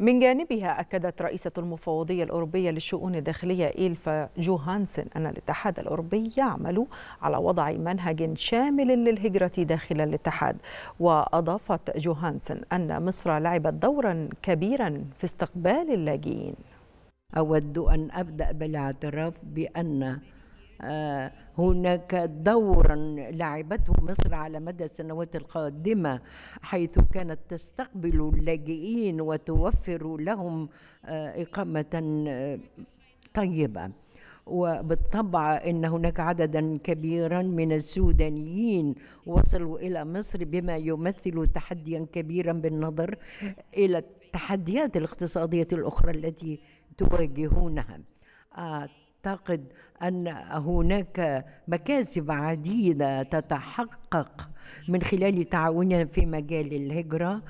من جانبها أكدت رئيسة المفوضية الأوروبية للشؤون الداخلية إيلفا جوهانسن أن الاتحاد الأوروبي يعمل على وضع منهج شامل للهجرة داخل الاتحاد وأضافت جوهانسن أن مصر لعبت دورا كبيرا في استقبال اللاجئين أود أن أبدأ بالاعتراف بأن آه، هناك دورا لعبته مصر على مدى السنوات القادمة حيث كانت تستقبل اللاجئين وتوفر لهم آه، إقامة آه، طيبة وبالطبع ان هناك عددا كبيرا من السودانيين وصلوا الى مصر بما يمثل تحديا كبيرا بالنظر الى التحديات الاقتصاديه الاخرى التي تواجهونها اعتقد ان هناك مكاسب عديده تتحقق من خلال تعاوننا في مجال الهجره